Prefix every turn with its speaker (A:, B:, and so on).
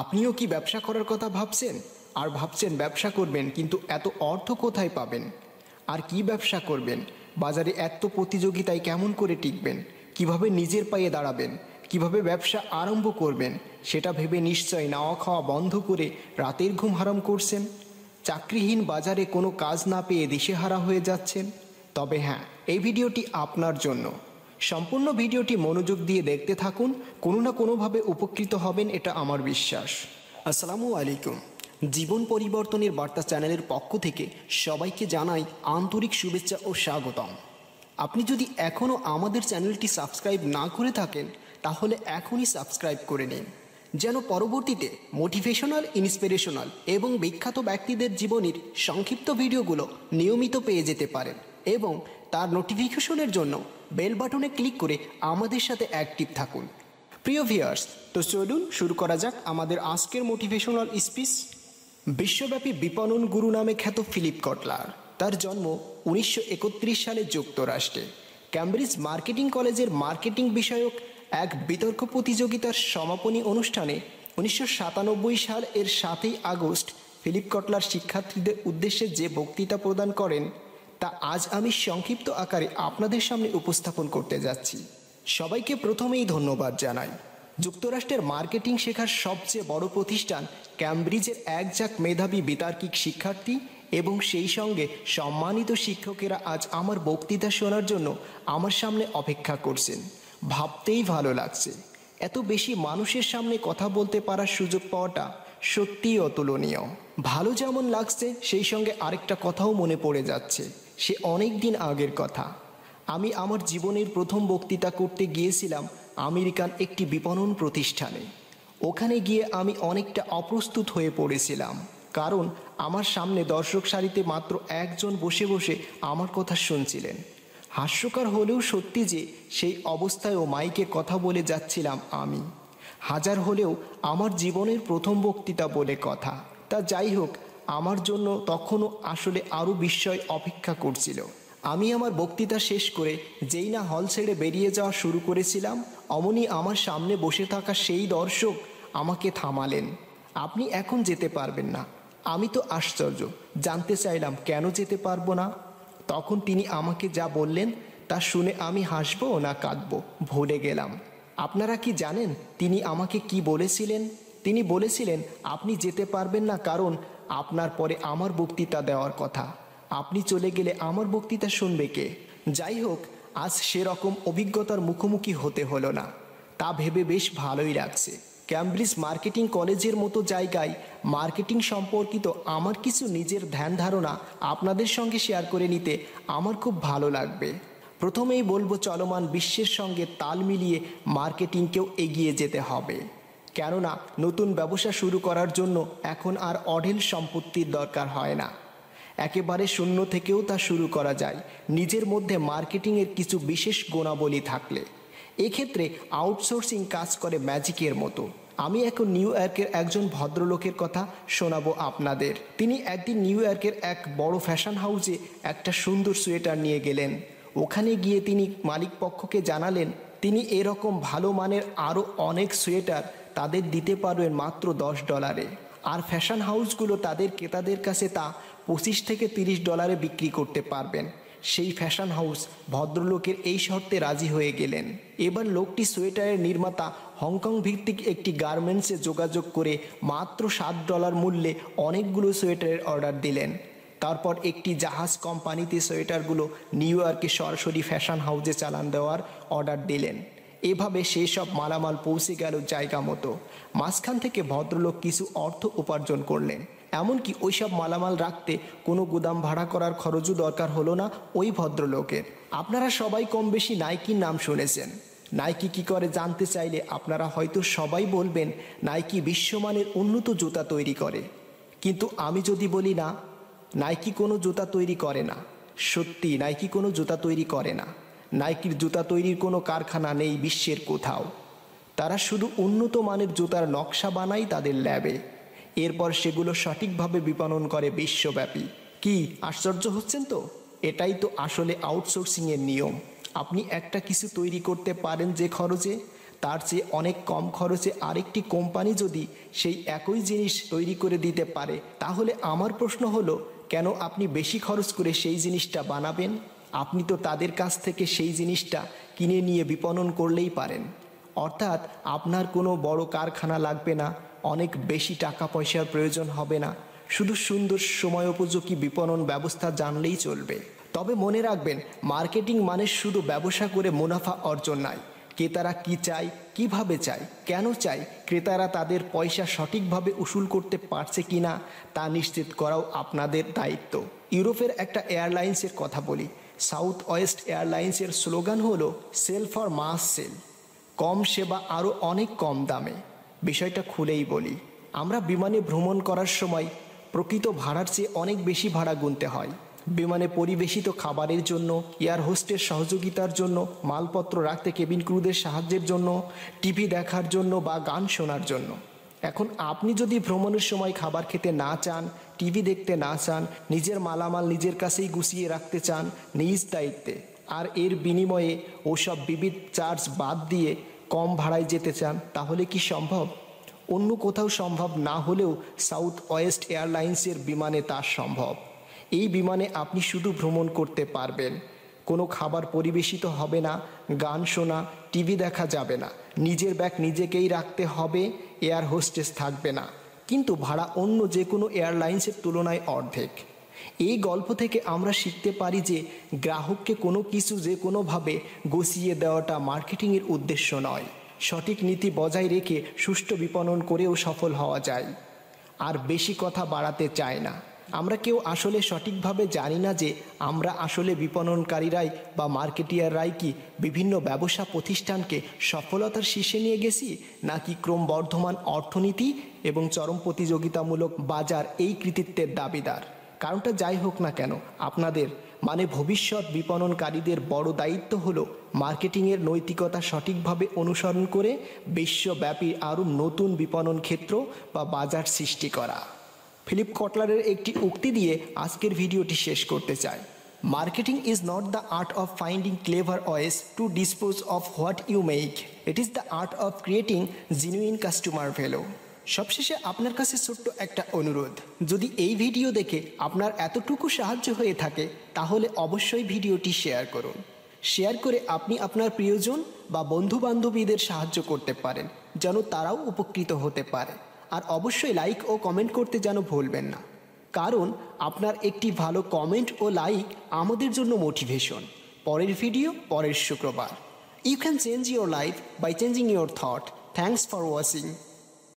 A: আপনিও কি ব্যবসা করার কথা ভাবছেন আর ভাবছেন ব্যবসা করবেন কিন্তু এত অর্থ কোথায় পাবেন আর কি ব্যবসা করবেন বাজারে এত প্রতিযোগিতায় কেমন করে টিকবেন কিভাবে নিজের পায়ে দাঁড়াবেন কিভাবে ব্যবসা আরম্ভ করবেন সেটা ভেবে নিশ্চয় নাওয়া খাওয়া বন্ধ করে রাতের ঘুম হারাম করছেন চাকরিহীন বাজারে কোনো কাজ না পেয়ে দিশেহারা হয়ে যাচ্ছেন তবে হ্যাঁ এই ভিডিওটি আপনার জন্য সম্পূর্ণ ভিডিওটি মনোযোগ দিয়ে দেখতে থাকুন কোনো না কোনোভাবে উপকৃত হবেন এটা আমার বিশ্বাস আসসালামু আলাইকুম জীবন পরিবর্তনের বার্তা চ্যানেলের পক্ষ থেকে সবাইকে জানাই আন্তরিক শুভেচ্ছা ও স্বাগতম আপনি যদি এখনও আমাদের চ্যানেলটি সাবস্ক্রাইব না করে থাকেন তাহলে এখনই সাবস্ক্রাইব করে নিন যেন পরবর্তীতে মোটিভেশনাল ইন্সপিরেশনাল এবং বিখ্যাত ব্যক্তিদের জীবনীর সংক্ষিপ্ত ভিডিওগুলো নিয়মিত পেয়ে যেতে পারেন এবং তার নোটিফিকেশনের জন্য বেল বাটনে ক্লিক করে আমাদের সাথে অ্যাক্টিভ থাকুন প্রিয় ভিয়ার্স তো চলুন শুরু করা যাক আমাদের আজকের মোটিভেশনাল স্পিচ বিশ্বব্যাপী বিপণন গুরু নামে খ্যাত ফিলিপ কটলার তার জন্ম উনিশশো সালে যুক্তরাষ্ট্রে ক্যামব্রিজ মার্কেটিং কলেজের মার্কেটিং বিষয়ক এক বিতর্ক প্রতিযোগিতার সমাপনী অনুষ্ঠানে উনিশশো সাল এর সাতই আগস্ট ফিলিপ কটলার শিক্ষার্থীদের উদ্দেশ্যে যে বক্তৃতা প্রদান করেন তা আজ আমি সংক্ষিপ্ত আকারে আপনাদের সামনে উপস্থাপন করতে যাচ্ছি সবাইকে প্রথমেই ধন্যবাদ জানাই যুক্তরাষ্ট্রের মার্কেটিং শেখার সবচেয়ে বড় প্রতিষ্ঠান ক্যামব্রিজের একজাক মেধাবী বিতার্কিক শিক্ষার্থী এবং সেই সঙ্গে সম্মানিত শিক্ষকেরা আজ আমার বক্তৃতা শোনার জন্য আমার সামনে অপেক্ষা করছেন ভাবতেই ভালো লাগছে এত বেশি মানুষের সামনে কথা বলতে পারার সুযোগ পাওয়াটা সত্যিই অতুলনীয় ভালো যেমন লাগছে সেই সঙ্গে আরেকটা কথাও মনে পড়ে যাচ্ছে সে অনেক দিন আগের কথা আমি আমার জীবনের প্রথম বক্তৃতা করতে গিয়েছিলাম আমেরিকান একটি বিপণন প্রতিষ্ঠানে ওখানে গিয়ে আমি অনেকটা অপ্রস্তুত হয়ে পড়েছিলাম কারণ আমার সামনে দর্শক সারিতে মাত্র একজন বসে বসে আমার কথা শুনছিলেন হাস্যকর হলেও সত্যি যে সেই অবস্থায়ও মাইকে কথা বলে যাচ্ছিলাম আমি হাজার হলেও আমার জীবনের প্রথম বক্তৃতা বলে কথা তা যাই হোক আমার জন্য তখনও আসলে আরও বিস্ময় অপেক্ষা করছিল আমি আমার বক্তৃতা শেষ করে যেই না হল ছেড়ে বেরিয়ে যাওয়া শুরু করেছিলাম অমনি আমার সামনে বসে থাকা সেই দর্শক আমাকে থামালেন আপনি এখন যেতে পারবেন না আমি তো আশ্চর্য জানতে চাইলাম কেন যেতে পারবো না তখন তিনি আমাকে যা বললেন তা শুনে আমি হাসবো না কাঁদবো ভুলে গেলাম আপনারা কি জানেন তিনি আমাকে কি বলেছিলেন তিনি বলেছিলেন আপনি যেতে পারবেন না কারণ আপনার পরে আমার বক্তৃতা দেওয়ার কথা আপনি চলে গেলে আমার বক্তৃতা শুনবে কে যাই হোক আজ সেরকম অভিজ্ঞতার মুখোমুখি হতে হলো না তা ভেবে বেশ ভালোই লাগছে ক্যামব্রিজ মার্কেটিং কলেজের মতো জায়গায় মার্কেটিং সম্পর্কিত আমার কিছু নিজের ধ্যান ধারণা আপনাদের সঙ্গে শেয়ার করে নিতে আমার খুব ভালো লাগবে প্রথমেই বলবো চলমান বিশ্বের সঙ্গে তাল মিলিয়ে মার্কেটিংকেও এগিয়ে যেতে হবে কেননা নতুন ব্যবসা শুরু করার জন্য এখন আর অঢেল সম্পত্তির দরকার হয় না একেবারে শূন্য থেকেও তা শুরু করা যায় নিজের মধ্যে মার্কেটিংয়ের কিছু বিশেষ গুণাবলী থাকলে এক্ষেত্রে আউটসোর্সিং কাজ করে ম্যাজিকের মতো আমি এখন নিউ ইয়র্কের একজন ভদ্রলোকের কথা শোনাবো আপনাদের তিনি একদিন নিউ ইয়র্কের এক বড় ফ্যাশন হাউসে একটা সুন্দর সোয়েটার নিয়ে গেলেন ওখানে গিয়ে তিনি মালিক পক্ষকে জানালেন তিনি এরকম ভালো মানের আরও অনেক সোয়েটার তাদের দিতে পারবেন মাত্র দশ ডলারে আর ফ্যাশন হাউসগুলো তাদের ক্রেতাদের কাছে তা পঁচিশ থেকে তিরিশ ডলারে বিক্রি করতে পারবেন সেই ফ্যাশন হাউস ভদ্রলোকের এই শর্তে রাজি হয়ে গেলেন এবার লোকটি সোয়েটারের নির্মাতা হংকং ভিত্তিক একটি গার্মেন্টসে যোগাযোগ করে মাত্র সাত ডলার মূল্যে অনেকগুলো সোয়েটারের অর্ডার দিলেন তারপর একটি জাহাজ কোম্পানিতে সোয়েটারগুলো নিউ ইয়র্কে সরাসরি ফ্যাশন হাউসে চালান দেওয়ার অর্ডার দিলেন এভাবে সেই সব মালামাল পৌঁছে গেল জায়গা মতো মাঝখান থেকে ভদ্রলোক কিছু অর্থ উপার্জন করলেন এমনকি সব মালামাল রাখতে কোনো গুদাম ভাড়া করার খরচও দরকার হলো না ওই ভদ্রলোকের আপনারা সবাই কম বেশি নাইকির নাম শুনেছেন নাইকি কি করে জানতে চাইলে আপনারা হয়তো সবাই বলবেন নাইকি বিশ্বমানের উন্নত জুতা তৈরি করে কিন্তু আমি যদি বলি না নাইকি কোনো জুতা তৈরি করে না সত্যি নাইকি কোনো জুতা তৈরি করে না নাইকির জুতা তৈরির কোনো কারখানা নেই বিশ্বের কোথাও তারা শুধু উন্নত মানের জুতার নকশা বানায় তাদের ল্যাবে এরপর সেগুলো সঠিকভাবে বিপণন করে বিশ্বব্যাপী কি আশ্চর্য হচ্ছেন তো এটাই তো আসলে আউটসোর্সিংয়ের নিয়ম আপনি একটা কিছু তৈরি করতে পারেন যে খরচে তার চেয়ে অনেক কম খরচে আরেকটি কোম্পানি যদি সেই একই জিনিস তৈরি করে দিতে পারে তাহলে আমার প্রশ্ন হলো কেন আপনি বেশি খরচ করে সেই জিনিসটা বানাবেন আপনি তো তাদের কাছ থেকে সেই জিনিসটা কিনে নিয়ে বিপণন করলেই পারেন অর্থাৎ আপনার কোনো বড় কারখানা লাগবে না অনেক বেশি টাকা পয়সার প্রয়োজন হবে না শুধু সুন্দর সময় উপযোগী বিপণন ব্যবস্থা জানলেই চলবে তবে মনে রাখবেন মার্কেটিং মানে শুধু ব্যবসা করে মুনাফা অর্জন নয় ক্রেতারা কি চায় কিভাবে চায় কেন চায় ক্রেতারা তাদের পয়সা সঠিকভাবে উসুল করতে পারছে কিনা তা নিশ্চিত করাও আপনাদের দায়িত্ব ইউরোপের একটা এয়ারলাইন্সের কথা বলি সাউথ ওয়েস্ট এয়ারলাইন্সের স্লোগান হল সেল ফর মাস সেল কম সেবা আরও অনেক কম দামে বিষয়টা খুলেই বলি আমরা বিমানে ভ্রমণ করার সময় প্রকৃত ভাড়ার চেয়ে অনেক বেশি ভাড়া গুনতে হয় বিমানে পরিবেশিত খাবারের জন্য এয়ার হোস্টের সহযোগিতার জন্য মালপত্র রাখতে কেবিন ক্রুদের সাহায্যের জন্য টিভি দেখার জন্য বা গান শোনার জন্য এখন আপনি যদি ভ্রমণের সময় খাবার খেতে না চান টিভি দেখতে না চান নিজের মালামাল নিজের কাছেই গুছিয়ে রাখতে চান নিজ দায়িত্বে আর এর বিনিময়ে ওসব বিবিধ চার্জ বাদ দিয়ে কম ভাড়ায় যেতে চান তাহলে কি সম্ভব অন্য কোথাও সম্ভব না হলেও সাউথ ওয়েস্ট এয়ারলাইন্সের বিমানে তা সম্ভব এই বিমানে আপনি শুধু ভ্রমণ করতে পারবেন কোনো খাবার পরিবেশিত হবে না গান শোনা টিভি দেখা যাবে না নিজের ব্যাগ নিজেকেই রাখতে হবে এয়ার হোস্টেস থাকবে না কিন্তু ভাড়া অন্য যে কোনো এয়ারলাইন্সের তুলনায় অর্ধেক এই গল্প থেকে আমরা শিখতে পারি যে গ্রাহককে কোনো কিছু যে কোনোভাবে গসিয়ে দেওয়াটা মার্কেটিংয়ের উদ্দেশ্য নয় সঠিক নীতি বজায় রেখে সুষ্ঠু বিপণন করেও সফল হওয়া যায় আর বেশি কথা বাড়াতে চায় না আমরা কেউ আসলে সঠিকভাবে জানি না যে আমরা আসলে বিপণনকারীরাই বা মার্কেটিয়াররাই কি বিভিন্ন ব্যবসা প্রতিষ্ঠানকে সফলতার শীর্ষে নিয়ে গেছি নাকি ক্রমবর্ধমান অর্থনীতি এবং চরম প্রতিযোগিতামূলক বাজার এই কৃতিত্বের দাবিদার কারণটা যাই হোক না কেন আপনাদের মানে ভবিষ্যৎ বিপণনকারীদের বড় দায়িত্ব হলো মার্কেটিংয়ের নৈতিকতা সঠিকভাবে অনুসরণ করে বিশ্বব্যাপী আরও নতুন বিপণন ক্ষেত্র বা বাজার সৃষ্টি করা ফিলিপ কটলারের একটি উক্তি দিয়ে আজকের ভিডিওটি শেষ করতে চাই marketing is not the art of finding clever ways to dispose of what you make it is the art of creating genuine customer value সবশেষে আপনার কাছে ছোট্ট একটা অনুরোধ যদি এই ভিডিও দেখে আপনার এতটুকু সাহায্য হয়ে থাকে তাহলে অবশ্যই ভিডিওটি শেয়ার করুন শেয়ার করে আপনি আপনার প্রিয়জন বা বন্ধু বান্ধবীদের সাহায্য করতে পারেন যেন তারাও উপকৃত হতে পারে আর অবশ্যই লাইক ও কমেন্ট করতে যেন ভুলবেন না কারণ আপনার একটি ভালো কমেন্ট ও লাইক আমাদের জন্য মোটিভেশন পরের ভিডিও পরের শুক্রবার you can change your life by changing your thought thanks for watching